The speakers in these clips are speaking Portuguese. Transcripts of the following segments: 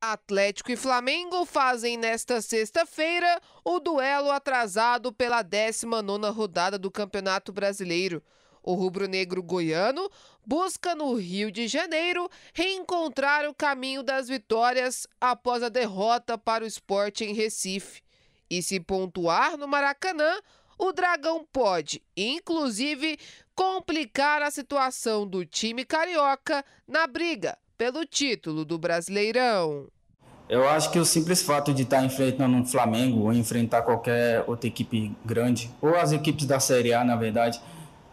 Atlético e Flamengo fazem nesta sexta-feira o duelo atrasado pela 19ª rodada do Campeonato Brasileiro. O rubro-negro goiano busca no Rio de Janeiro reencontrar o caminho das vitórias após a derrota para o esporte em Recife. E se pontuar no Maracanã, o Dragão pode, inclusive, complicar a situação do time carioca na briga pelo título do Brasileirão. Eu acho que o simples fato de estar enfrentando um Flamengo ou enfrentar qualquer outra equipe grande, ou as equipes da Série A, na verdade,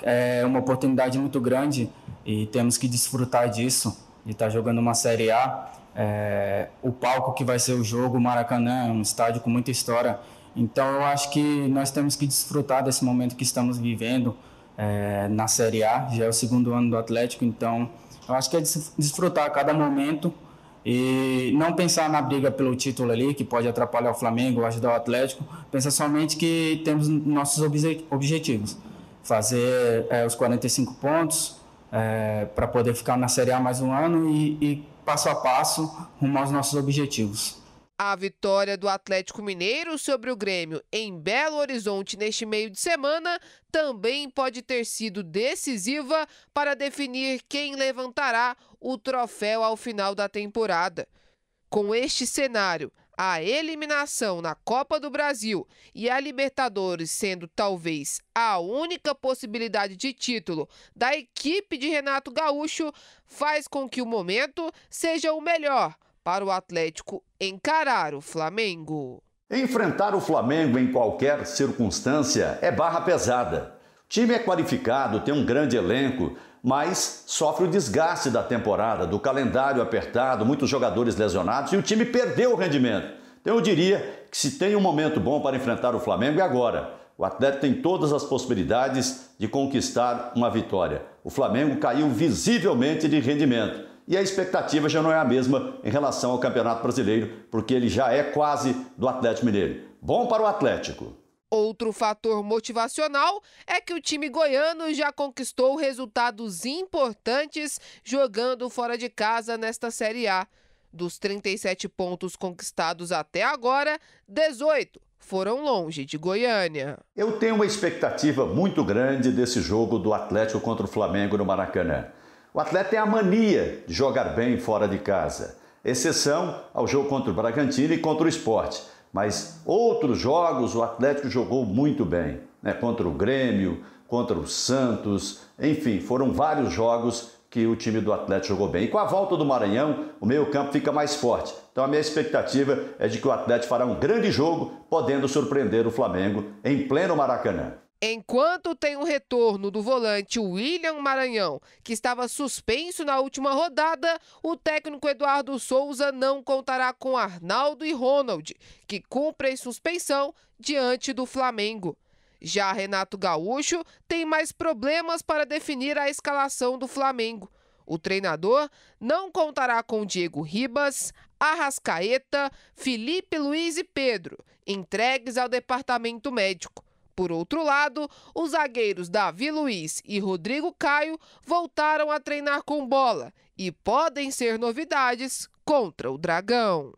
é uma oportunidade muito grande e temos que desfrutar disso, de estar jogando uma Série A. É, o palco que vai ser o jogo, o Maracanã, é um estádio com muita história. Então eu acho que nós temos que desfrutar desse momento que estamos vivendo é, na Série A. Já é o segundo ano do Atlético, então eu acho que é desfrutar cada momento e não pensar na briga pelo título ali, que pode atrapalhar o Flamengo, ajudar o Atlético. Pensar somente que temos nossos objetivos. Fazer é, os 45 pontos é, eh, para poder ficar na Série A mais um ano e, e passo a passo rumo aos nossos objetivos. A vitória do Atlético Mineiro sobre o Grêmio em Belo Horizonte neste meio de semana também pode ter sido decisiva para definir quem levantará o troféu ao final da temporada. Com este cenário, a eliminação na Copa do Brasil e a Libertadores sendo talvez a única possibilidade de título da equipe de Renato Gaúcho, faz com que o momento seja o melhor para o Atlético encarar o Flamengo. Enfrentar o Flamengo em qualquer circunstância é barra pesada. O time é qualificado, tem um grande elenco, mas sofre o desgaste da temporada, do calendário apertado, muitos jogadores lesionados e o time perdeu o rendimento. Então eu diria que se tem um momento bom para enfrentar o Flamengo é agora. O Atlético tem todas as possibilidades de conquistar uma vitória. O Flamengo caiu visivelmente de rendimento e a expectativa já não é a mesma em relação ao Campeonato Brasileiro, porque ele já é quase do Atlético Mineiro. Bom para o Atlético. Outro fator motivacional é que o time goiano já conquistou resultados importantes jogando fora de casa nesta Série A. Dos 37 pontos conquistados até agora, 18 foram longe de Goiânia. Eu tenho uma expectativa muito grande desse jogo do Atlético contra o Flamengo no Maracanã. O atleta tem a mania de jogar bem fora de casa, exceção ao jogo contra o Bragantino e contra o esporte. Mas outros jogos o Atlético jogou muito bem, né? contra o Grêmio, contra o Santos, enfim, foram vários jogos que o time do Atlético jogou bem. E com a volta do Maranhão, o meio-campo fica mais forte. Então a minha expectativa é de que o Atlético fará um grande jogo, podendo surpreender o Flamengo em pleno Maracanã. Enquanto tem um retorno do volante William Maranhão, que estava suspenso na última rodada, o técnico Eduardo Souza não contará com Arnaldo e Ronald, que cumprem suspensão diante do Flamengo. Já Renato Gaúcho tem mais problemas para definir a escalação do Flamengo. O treinador não contará com Diego Ribas, Arrascaeta, Felipe Luiz e Pedro, entregues ao departamento médico. Por outro lado, os zagueiros Davi Luiz e Rodrigo Caio voltaram a treinar com bola e podem ser novidades contra o Dragão.